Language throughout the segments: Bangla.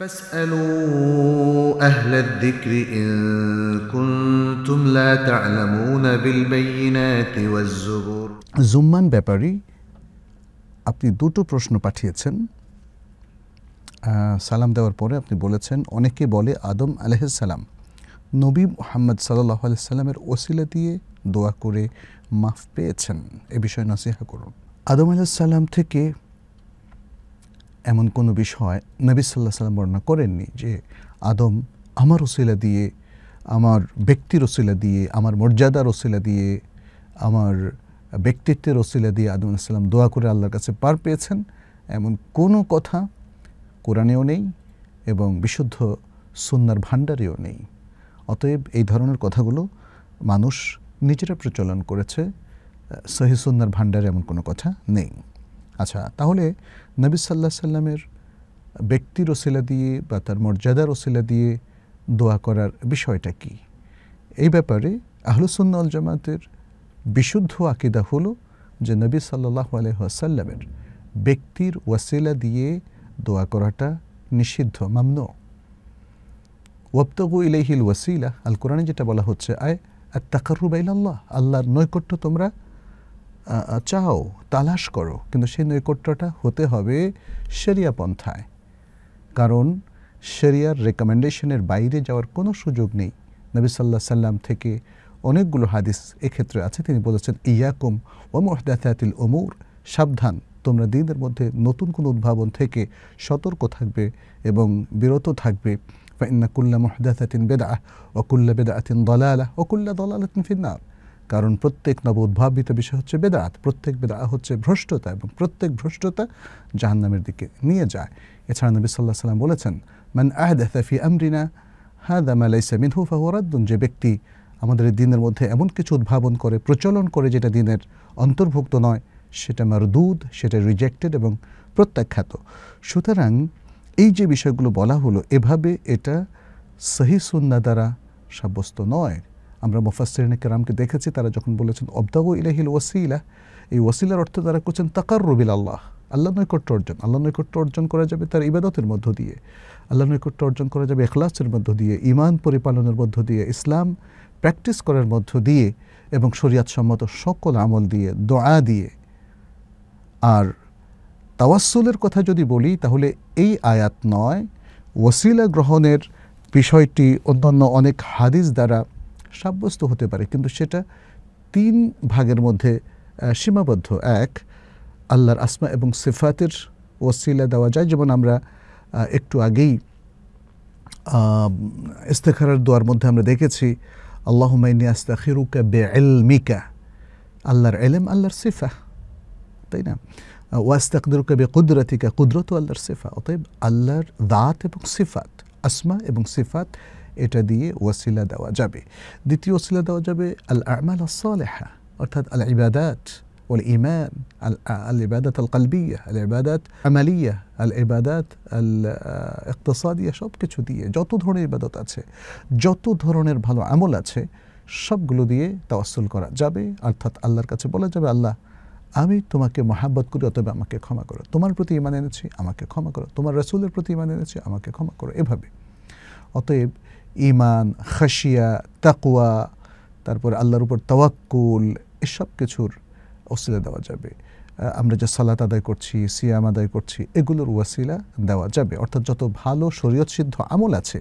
فاسألوا أهل الذكر إن كنتم لا تعلمون بالبينات জুম্মান ব্যাপারী আপনি দুটো প্রশ্ন পাঠিয়েছেন সালাম দেওয়ার পরে আপনি বলেছেন অনেকে বলে আদম সালাম নবী মোহাম্মদ সাল্লাহ সাল্লামের ওসিলা দিয়ে দোয়া করে মাফ পেয়েছেন এ বিষয়ে নসিহা করুন আদম আলাহিসাল্লাম থেকে এমন কোনো বিষয় নবী সাল্লাহ সাল্লাম বর্ণনা করেননি যে আদম আমার ওসিলা দিয়ে আমার ব্যক্তির ওসিলা দিয়ে আমার মর্যাদার ওসিলা দিয়ে আমার ব্যক্তিত্বের ওসিলা দিয়ে আদম আলাইসাল্লাম দোয়া করে আল্লাহর কাছে পার পেয়েছেন এমন কোনো কথা কোরআনেও নেই এবং বিশুদ্ধ সুন্নার ভাণ্ডারেও নেই অতএব এই ধরনের কথাগুলো মানুষ নিজেরা প্রচলন করেছে সহি সুন্নার ভাণ্ডারে এমন কোনো কথা নেই আচ্ছা তাহলে নবী সাল্লাহ সাল্লামের ব্যক্তির ওসিলা দিয়ে বা তার মর্যাদার ওসিলা দিয়ে দোয়া করার বিষয়টা কি এই ব্যাপারে আহলুসুন্নল জামাতের বিশুদ্ধ আকিদা হলো যে নবী সাল্লাহ আলহ্লামের ব্যক্তির ওয়াসিলা দিয়ে দোয়া করাটা নিষিদ্ধ মামন ওয়াবতগু ইলাইহিল ওয়াসিলা আল কোরআনে যেটা বলা হচ্ছে আয় আর তাকারুবাইল আল্লাহ আল্লাহর নৈকট্য তোমরা চাও তালাশ করো কিন্তু সেই নৈকট্যটা হতে হবে সেরিয়া পন্থায় কারণ সেরিয়ার রেকমেন্ডেশনের বাইরে যাওয়ার কোনো সুযোগ নেই নবী সাল্লাহ সাল্লাম থেকে অনেকগুলো হাদিস এক্ষেত্রে আছে তিনি বলেছেন ইয়াকুম ওমহদাতাতিল ওমুর সাবধান তোমরা দিনের মধ্যে নতুন কোনো উদ্ভাবন থেকে সতর্ক থাকবে এবং বিরত থাকবে ফাইন্না কুল্লা মহদাতিন বেদা অকুল্লা বেদা আতিন দলালা ওকুল্লা দলালাতিন ফিন্নার কারণ প্রত্যেক নব উদ্ভাবিত বিষয় হচ্ছে বেদাত প্রত্যেক বেদা হচ্ছে ভ্রষ্টতা এবং প্রত্যেক ভ্রষ্টতা জাহান্নামের দিকে নিয়ে যায় এছাড়া নবী সাল্লাহ সাল্লাম বলেছেন মান হেফি আমরিনা হ্যাঁ দামালাইসা মিনহু ফাহরাদ্দুন যে ব্যক্তি আমাদের দিনের মধ্যে এমন কিছু উদ্ভাবন করে প্রচলন করে যেটা দিনের অন্তর্ভুক্ত নয় সেটা দুধ সেটা রিজেক্টেড এবং প্রত্যাখ্যাত সুতরাং এই যে বিষয়গুলো বলা হলো এভাবে এটা সহি সুন্না দ্বারা সাব্যস্ত নয় আমরা মোফাসরিন কেরামকে দেখেছি তারা যখন বলেছেন অবদাগু ইলাহিল ওয়াসিলা এই ওয়াসিলার অর্থ তারা করছেন তাকার রবিল আল্লাহ আল্লাহ নৈকট্য অর্জন আল্লাহ নৈকট্য অর্জন করা যাবে তার ইবাদতের মধ্য দিয়ে আল্লাহ নৈকট্য অর্জন করা যাবে এখলাসের মধ্য দিয়ে ইমান পরিপালনের মধ্য দিয়ে ইসলাম প্র্যাকটিস করার মধ্য দিয়ে এবং সম্মত সকল আমল দিয়ে দোয়া দিয়ে আর তাওয়াসুলের কথা যদি বলি তাহলে এই আয়াত নয় ওসিলা গ্রহণের বিষয়টি অন্যান্য অনেক হাদিস দ্বারা সাব্যস্ত হতে পারে কিন্তু সেটা তিন ভাগের মধ্যে সীমাবদ্ধ এক আল্লাহর আসমা এবং সিফাতের ওসিলা দেওয়া যায় যেমন আমরা একটু আগেই ইস্তেখারার দোয়ার মধ্যে আমরা দেখেছি আল্লাহ মাইনি আস্তাখিরুকা বে এলমিকা আল্লাহর এলেম আল্লাহর সিফা তাই না ওয়াস্তাকদুরুকা বে কুদরতিকা কুদরত আল্লাহর সিফা অতএব আল্লাহর দাঁত এবং সিফাত আসমা এবং সিফাত এটা দিয়ে ওয়াসিলা দেওয়া যাবে দ্বিতীয় ওসিলা দেওয়া যাবে আল আমাল আসলেহা অর্থাৎ আল ইবাদাত আল ইবাদাত আমালিয়া আল ইবাদাত আল ইকতসাদিয়া সব কিছু দিয়ে যত ধরনের ইবাদত আছে যত ধরনের ভালো আমল আছে সবগুলো দিয়ে তাওয়াসুল করা যাবে অর্থাৎ আল্লাহর কাছে বলা যাবে আল্লাহ আমি তোমাকে মহাব্বত করি অতএব আমাকে ক্ষমা করো তোমার প্রতি ইমান এনেছি আমাকে ক্ষমা করো তোমার রসুলের প্রতি ইমান এনেছি আমাকে ক্ষমা করো এভাবে অতএব ইমান খাসিয়া তাকুয়া তারপর আল্লাহর উপর তাওয়াক্কুল এসব কিছুর অসিলা দেওয়া যাবে আমরা যে সালাত আদায় করছি সিয়াম আদায় করছি এগুলোর ওয়াসিলা দেওয়া যাবে অর্থাৎ যত ভালো শরীয়ত সিদ্ধ আমল আছে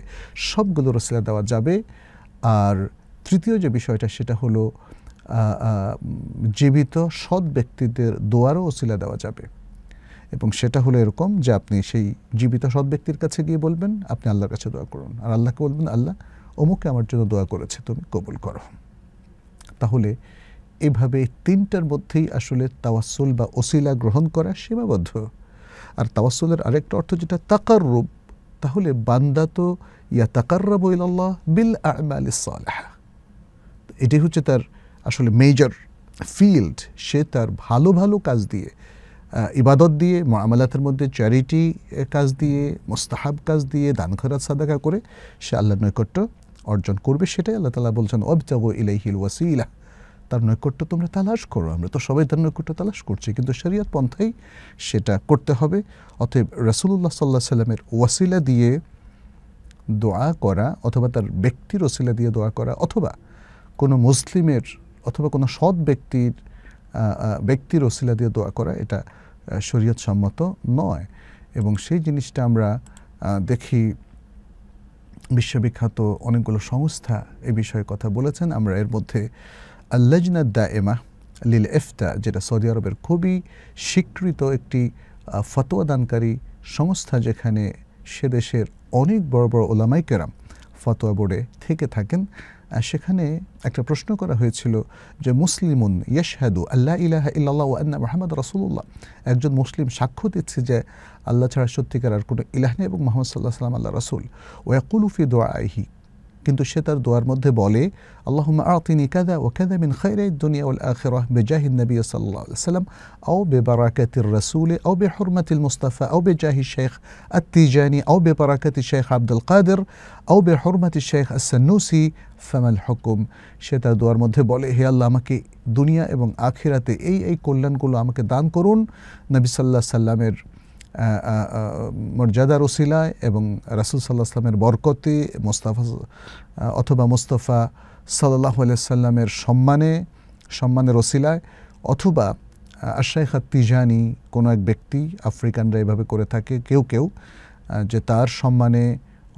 সবগুলোর ওসিলা দেওয়া যাবে আর তৃতীয় যে বিষয়টা সেটা হলো জীবিত সৎ ব্যক্তিদের দোয়ারও ওসিলা দেওয়া যাবে এবং সেটা হলো এরকম যে আপনি সেই জীবিত সৎ ব্যক্তির কাছে গিয়ে বলবেন আপনি আল্লাহর কাছে দোয়া করুন আর আল্লাহকে বলবেন আল্লাহ অমুকে আমার জন্য দোয়া করেছে তুমি কবুল করো তাহলে এভাবে তিনটার মধ্যেই আসলে তাওয়াসুল বা ওসিলা গ্রহণ করা সীমাবদ্ধ আর তাওয়াসুলের আরেকটা অর্থ যেটা তাকার রূপ তাহলে বান্দা তো ইয়া তাকার্রাব আল্লাহ বিল আমাল এটি হচ্ছে তার আসলে মেজর ফিল্ড সে তার ভালো ভালো কাজ দিয়ে ইবাদত দিয়ে মামালাতের মধ্যে চ্যারিটি কাজ দিয়ে মোস্তাহাব কাজ দিয়ে দান খরাত সাদাকা করে সে আল্লাহর নৈকট্য অর্জন করবে সেটাই আল্লাহ তালা বলছেন অবজাগ ইলাইহিল ওয়াসিলা তার নৈকট্য তোমরা তালাশ করো আমরা তো সবাই তার নৈকট্য তালাশ করছি কিন্তু শরিয়ত পন্থাই সেটা করতে হবে অতএব রসুল্লাহ সাল্লাহ সাল্লামের ওয়াসিলা দিয়ে দোয়া করা অথবা তার ব্যক্তির ওসিলা দিয়ে দোয়া করা অথবা কোনো মুসলিমের অথবা কোনো সৎ ব্যক্তির ব্যক্তির ওসিলা দিয়ে দোয়া করা এটা শরীয়ত সম্মত নয় এবং সেই জিনিসটা আমরা দেখি বিশ্ববিখ্যাত অনেকগুলো সংস্থা এ বিষয়ে কথা বলেছেন আমরা এর মধ্যে আল্লাজনাদ দা এমা লিল এফতা যেটা সৌদি আরবের খুবই স্বীকৃত একটি ফতোয়াদানকারী সংস্থা যেখানে সে দেশের অনেক বড় বড় ওলামাইকেরাম ফতোয়া বোর্ডে থেকে থাকেন সেখানে একটা প্রশ্ন করা হয়েছিল যে মুসলিমুন ইয়াশহাদু আল্লাহ ইলাহ ইল্লাহ ও আন্না মাহমদ রাসুল্লাহ একজন মুসলিম সাক্ষ্য দিচ্ছে যে আল্লাহ ছাড়া সত্যিকার আর কোনো ইলাহ নেই এবং মোহাম্মদ সাল্লাহ সাল্লাম আল্লাহ রাসুল ওয়াকুলুফি দোয়া আহি কিন্তু সে তার দোয়ার মধ্যে বলে আল্লাহুম্মা আতিনি কাযা ওয়া কাযা মিন খৈরে দুনিয়া ওয়াল আখিরাহ বেজাহিদ নবী সাল্লাল্লাহু আলাইহি সাল্লাম আও বিবারাকাতির রাসূল আও বে হরমাতিল মুস্তাফা আও বিজাহি শাইখ শেখ তিজানি আও বিবারাকাতি শাইখ আব্দুল কাদের আও বিহুরমাতি শাইখ শেখ সানসি ফামাল হুকুম সে তার দোয়ার মধ্যে বলে হে আল্লাহ আমাকে দুনিয়া এবং আখিরাতে এই এই কল্যাণগুলো আমাকে দান করুন নবী সাল্লাল্লাহু আলাইহি সাল্লামের মর্যাদার ওসিলায় এবং রাসুল সাল্লাহ সাল্লামের বরকতে মোস্তাফা অথবা মোস্তফা সাল্লাহ সাল্লামের সম্মানে সম্মানের ওসিলায় অথবা আশাইখা তিজানি কোনো এক ব্যক্তি আফ্রিকানরা এভাবে করে থাকে কেউ কেউ যে তার সম্মানে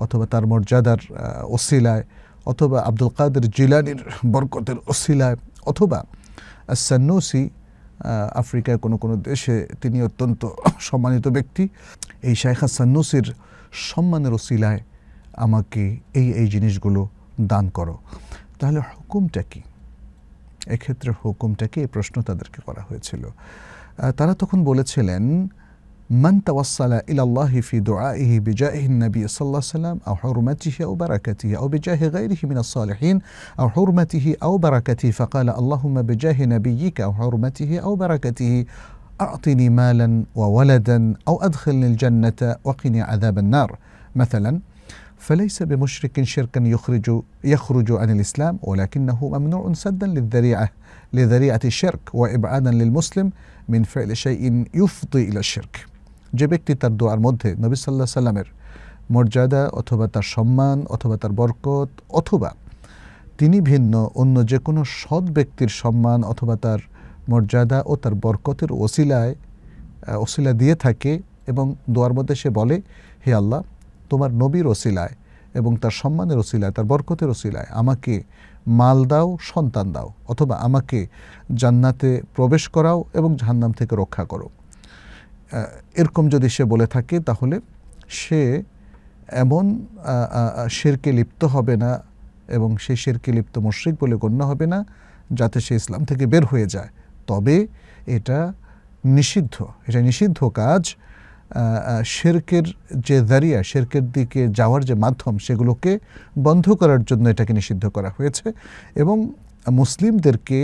অথবা তার মর্যাদার ওসিলায় অথবা আব্দুল কাদের জিলানির বরকতের ওসিলায় অথবা সান্নুসি আফ্রিকার কোনো কোনো দেশে তিনি অত্যন্ত সম্মানিত ব্যক্তি এই শাইখ হাসান নসির সম্মানের ওসিলায় আমাকে এই এই জিনিসগুলো দান করো তাহলে হুকুমটা কী এক্ষেত্রে হুকুমটা কী এই প্রশ্ন তাদেরকে করা হয়েছিল তারা তখন বলেছিলেন من توصل إلى الله في دعائه بجاه النبي صلى الله عليه وسلم أو حرمته أو بركته أو بجاه غيره من الصالحين أو حرمته أو بركته فقال اللهم بجاه نبيك أو حرمته أو بركته أعطني مالا وولدا أو أدخلني الجنة وقني عذاب النار مثلا فليس بمشرك شركا يخرج يخرج عن الإسلام ولكنه ممنوع سدا للذريعة لذريعة الشرك وإبعادا للمسلم من فعل شيء يفضي إلى الشرك যে ব্যক্তি তার দোয়ার মধ্যে নবী সাল্লাহ সাল্লামের মর্যাদা অথবা তার সম্মান অথবা তার বরকত অথবা তিনি ভিন্ন অন্য যে কোনো সৎ ব্যক্তির সম্মান অথবা তার মর্যাদা ও তার বরকতের ওসিলায় ওসিলা দিয়ে থাকে এবং দোয়ার মধ্যে সে বলে হে আল্লাহ তোমার নবীর ওসিলায় এবং তার সম্মানের ওসিলায় তার বরকতের ওসিলায় আমাকে মাল দাও সন্তান দাও অথবা আমাকে জান্নাতে প্রবেশ করাও এবং জাহান্নাম থেকে রক্ষা করো এরকম যদি সে বলে থাকে তাহলে সে এমন শেরকে লিপ্ত হবে না এবং সে শেরকে লিপ্ত মশ্রিক বলে গণ্য হবে না যাতে সে ইসলাম থেকে বের হয়ে যায় তবে এটা নিষিদ্ধ এটা নিষিদ্ধ কাজ শেরকের যে দাঁড়িয়া শেরকের দিকে যাওয়ার যে মাধ্যম সেগুলোকে বন্ধ করার জন্য এটাকে নিষিদ্ধ করা হয়েছে এবং মুসলিমদেরকে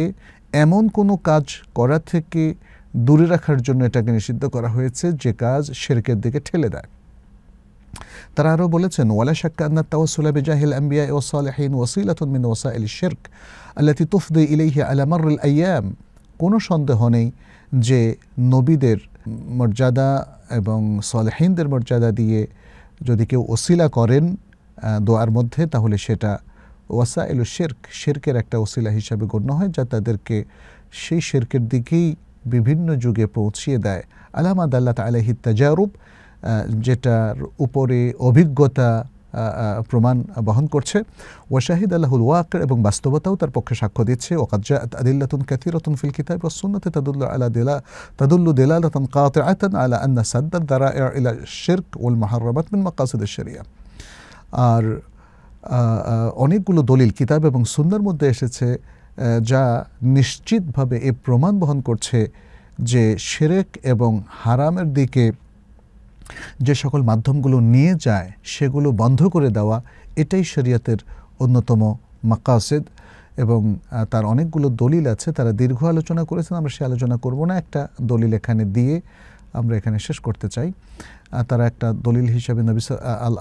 এমন কোনো কাজ করা থেকে দূরে রাখার জন্য এটাকে নিষিদ্ধ করা হয়েছে যে কাজ শেরকের দিকে ঠেলে দেয় তারা আরও বলেছেন ওয়ালা শাক্কা আন্না সুলাবে বেজাহিল আম্বিয়া ও সালেহীন ওয়াসিলাতুন মিন আলী শেরক আল্লাতি তুফদে ইলাইহি আলামার আয়াম কোনো সন্দেহ নেই যে নবীদের মর্যাদা এবং সলেহীনদের মর্যাদা দিয়ে যদি কেউ ওসিলা করেন দোয়ার মধ্যে তাহলে সেটা ওয়াসা ওয়াসাইল শেরক শেরকের একটা ওসিলা হিসাবে গণ্য হয় যা তাদেরকে সেই শেরকের দিকেই বিভিন্ন যুগে পৌঁছিয়ে দেয় আলামা দাল্লাত আলাইহি তাজারুব যেটার উপরে অভিজ্ঞতা প্রমাণ বহন করছে ওয়া শাহিদ আলাহুল ওয়াকর এবং বাস্তবতাও তার পক্ষে সাক্ষ্য দিচ্ছে ওয়াকাদ ওকাজ্জা আদিল্লাতুন কাসীরাতুন ফিল কিতাব ওয়া সুন্নাতে তাদুল্লু আলা দিলা তাদুল্লু দিলালাতান কাতিআতান আলা আন সাদদ দারাইআ ইলা শিরক ওয়াল মুহাররামাত মিন মাকাসিদ আশ-শরিয়া আর অনেকগুলো দলিল কিতাব এবং সুন্নার মধ্যে এসেছে যা নিশ্চিতভাবে এ প্রমাণ বহন করছে যে সেরেক এবং হারামের দিকে যে সকল মাধ্যমগুলো নিয়ে যায় সেগুলো বন্ধ করে দেওয়া এটাই শরিয়তের অন্যতম মাকাসেদ এবং তার অনেকগুলো দলিল আছে তারা দীর্ঘ আলোচনা করেছেন আমরা সে আলোচনা করব না একটা দলিল এখানে দিয়ে আমরা এখানে শেষ করতে চাই তারা একটা দলিল হিসাবে নবী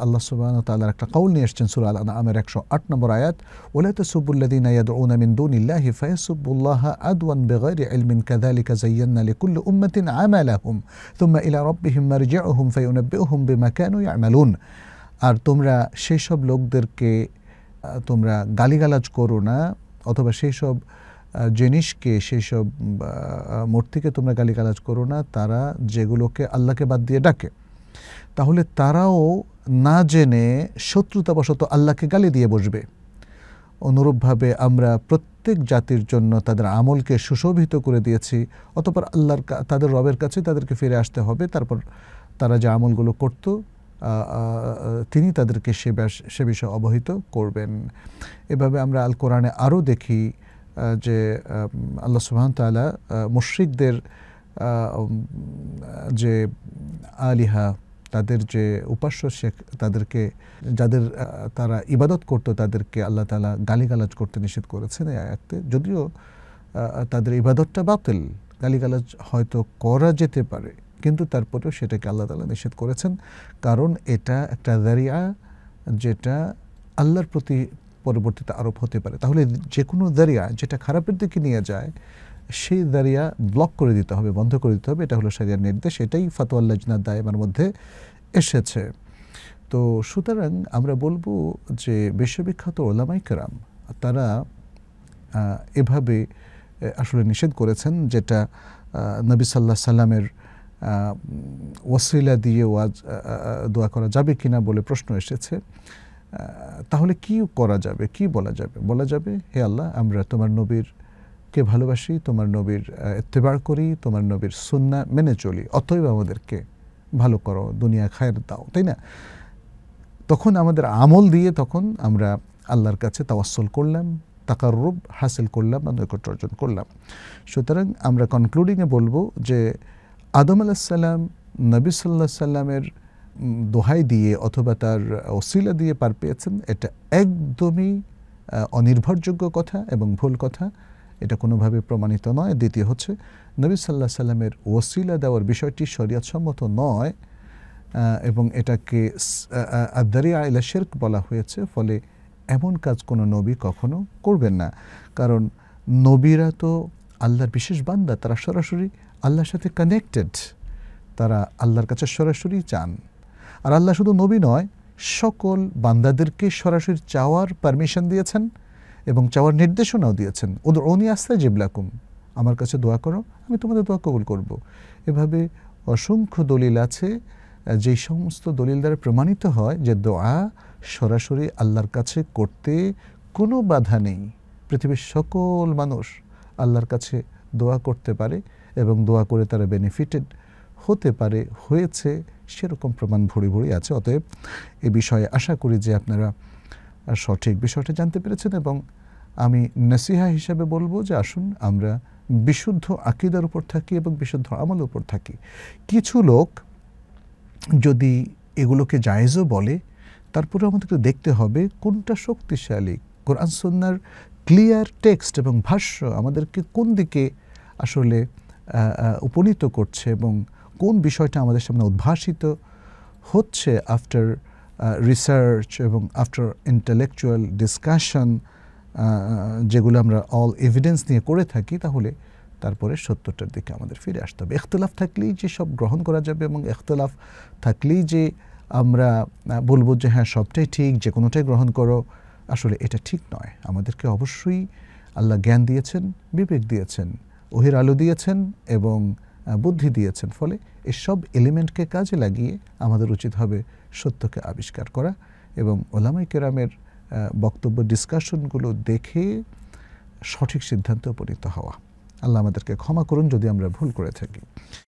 আল্লাহ সুবাহ তাল্লার একটা কাউল নিয়ে এসছেন সুর আল আমের একশো আট নম্বর আয়াত ওলাইতে সুবুল্লাদিন আয়াদ ওনামিন দুনিল্লাহ হিফায়সুবুল্লাহ আদওয়ান বেগর ইলমিন কাদালিকা জাইয়ান্না লিকুল্লু উম্মতিন আমালাহুম তুম্মা ইলা রব্বিহিম মারজিউহুম ফায়ুনাব্বিউহুম বিমা কানু ইয়ামালুন আর তোমরা সেই সব লোকদেরকে তোমরা গালিগালাজ করো না অথবা সেই সব জিনিসকে সেই সব মূর্তিকে তোমরা গালিগালাজ করো না তারা যেগুলোকে আল্লাহকে বাদ দিয়ে ডাকে তাহলে তারাও না জেনে শত্রুতাবশত আল্লাহকে গালি দিয়ে বসবে অনুরূপভাবে আমরা প্রত্যেক জাতির জন্য তাদের আমলকে সুশোভিত করে দিয়েছি অতপর আল্লাহর তাদের রবের কাছে তাদেরকে ফিরে আসতে হবে তারপর তারা যে আমলগুলো করত তিনি তাদেরকে সে সে বিষয়ে অবহিত করবেন এভাবে আমরা আল কোরআনে আরও দেখি যে আল্লাহ সুবহান তালা মুশ্রিকদের যে আলিহা তাদের যে উপাস্য শেখ তাদেরকে যাদের তারা ইবাদত করত তাদেরকে আল্লাহ তালা গালিগালাজ করতে নিষেধ করেছেন এই আয়াতে যদিও তাদের ইবাদতটা বাতিল গালিগালাজ হয়তো করা যেতে পারে কিন্তু তারপরেও সেটাকে আল্লাহ তালা নিষেধ করেছেন কারণ এটা একটা দারিয়া যেটা আল্লাহর প্রতি পরবর্তীতে আরোপ হতে পারে তাহলে যে কোনো দারিয়া যেটা খারাপের দিকে নিয়ে যায় সেই দারিয়া ব্লক করে দিতে হবে বন্ধ করে দিতে হবে এটা হলো সারিয়ার নির্দেশ এটাই ফাতোয়াল্লা লাজনা দায়মার মধ্যে এসেছে তো সুতরাং আমরা বলবো যে বিশ্ববিখ্যাত ওলামাইকরাম তারা এভাবে আসলে নিষেধ করেছেন যেটা নবী সাল্লা সাল্লামের ওয়াসিলা দিয়ে ওয়াজ দোয়া করা যাবে কিনা বলে প্রশ্ন এসেছে তাহলে কি করা যাবে কি বলা যাবে বলা যাবে হে আল্লাহ আমরা তোমার নবীর কে ভালোবাসি তোমার নবীর এত্তেবার করি তোমার নবীর সুন্না মেনে চলি অতএব আমাদেরকে ভালো করো দুনিয়া খায়ের দাও তাই না তখন আমাদের আমল দিয়ে তখন আমরা আল্লাহর কাছে তাওয়াসল করলাম তাকার রূপ হাসিল করলাম বা নৈকট্য অর্জন করলাম সুতরাং আমরা কনক্লুডিংয়ে বলবো যে আদম আলাহ সাল্লাম নবী সাল্লাহ সাল্লামের দোহাই দিয়ে অথবা তার অশ্লীলা দিয়ে পার পেয়েছেন এটা একদমই অনির্ভরযোগ্য কথা এবং ভুল কথা এটা কোনোভাবে প্রমাণিত নয় দ্বিতীয় হচ্ছে নবী সাল্লাহ সাল্লামের ওসিলা দেওয়ার বিষয়টি শরিয়াতসম্মত নয় এবং এটাকে আদারি আইলা শেরক বলা হয়েছে ফলে এমন কাজ কোনো নবী কখনো করবেন না কারণ নবীরা তো আল্লাহর বিশেষ বান্দা তারা সরাসরি আল্লাহর সাথে কানেক্টেড তারা আল্লাহর কাছে সরাসরি চান আর আল্লাহ শুধু নবী নয় সকল বান্দাদেরকে সরাসরি চাওয়ার পারমিশন দিয়েছেন এবং চাওয়ার নির্দেশনাও দিয়েছেন ওদের অনি আস্তায় জিবলাকুম আমার কাছে দোয়া করো আমি তোমাদের দোয়া কবুল করব। এভাবে অসংখ্য দলিল আছে যেই সমস্ত দলিল দ্বারা প্রমাণিত হয় যে দোয়া সরাসরি আল্লাহর কাছে করতে কোনো বাধা নেই পৃথিবীর সকল মানুষ আল্লাহর কাছে দোয়া করতে পারে এবং দোয়া করে তারা বেনিফিটেড হতে পারে হয়েছে সেরকম প্রমাণ ভরি ভরি আছে অতএব এ বিষয়ে আশা করি যে আপনারা সঠিক বিষয়টা জানতে পেরেছেন এবং আমি নসিহা হিসাবে বলবো যে আসুন আমরা বিশুদ্ধ আকিদার উপর থাকি এবং বিশুদ্ধ আমল উপর থাকি কিছু লোক যদি এগুলোকে জায়েজও বলে তারপরে আমাদেরকে দেখতে হবে কোনটা শক্তিশালী কোরআন সন্ন্যার ক্লিয়ার টেক্সট এবং ভাষ্য আমাদেরকে কোন দিকে আসলে উপনীত করছে এবং কোন বিষয়টা আমাদের সামনে উদ্ভাসিত হচ্ছে আফটার রিসার্চ uh, এবং আফটার ইন্টালেকচুয়াল ডিসকাশন যেগুলো আমরা অল এভিডেন্স নিয়ে করে থাকি তাহলে তারপরে সত্যটার দিকে আমাদের ফিরে আসতে হবে এখতলাফ থাকলেই যে সব গ্রহণ করা যাবে এবং এখতলাফ থাকলেই যে আমরা বলবো যে হ্যাঁ সবটাই ঠিক যে কোনোটাই গ্রহণ করো আসলে এটা ঠিক নয় আমাদেরকে অবশ্যই আল্লাহ জ্ঞান দিয়েছেন বিবেক দিয়েছেন ওহির আলো দিয়েছেন এবং বুদ্ধি দিয়েছেন ফলে এসব এলিমেন্টকে কাজে লাগিয়ে আমাদের উচিত হবে সত্যকে আবিষ্কার করা এবং ওলামাই কেরামের বক্তব্য ডিসকাশনগুলো দেখে সঠিক সিদ্ধান্তে উপনীত হওয়া আল্লাহ আমাদেরকে ক্ষমা করুন যদি আমরা ভুল করে থাকি